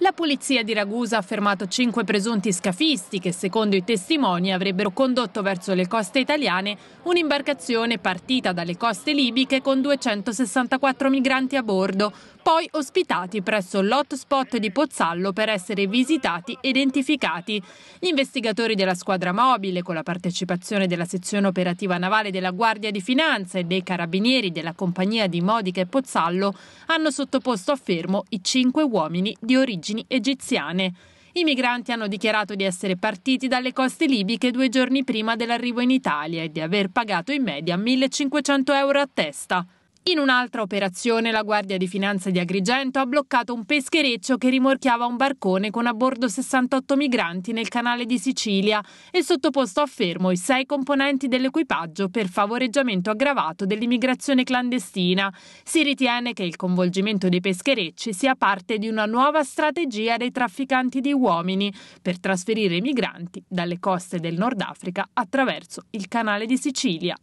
La polizia di Ragusa ha fermato cinque presunti scafisti che, secondo i testimoni, avrebbero condotto verso le coste italiane un'imbarcazione partita dalle coste libiche con 264 migranti a bordo, poi ospitati presso l'hotspot di Pozzallo per essere visitati e identificati. Gli investigatori della squadra mobile, con la partecipazione della sezione operativa navale della Guardia di Finanza e dei carabinieri della compagnia di Modica e Pozzallo, hanno sottoposto a fermo i cinque uomini di origine origini egiziane. I migranti hanno dichiarato di essere partiti dalle coste libiche due giorni prima dell'arrivo in Italia e di aver pagato in media 1500 euro a testa. In un'altra operazione la Guardia di Finanza di Agrigento ha bloccato un peschereccio che rimorchiava un barcone con a bordo 68 migranti nel canale di Sicilia e sottoposto a fermo i sei componenti dell'equipaggio per favoreggiamento aggravato dell'immigrazione clandestina. Si ritiene che il coinvolgimento dei pescherecci sia parte di una nuova strategia dei trafficanti di uomini per trasferire i migranti dalle coste del Nord Africa attraverso il canale di Sicilia.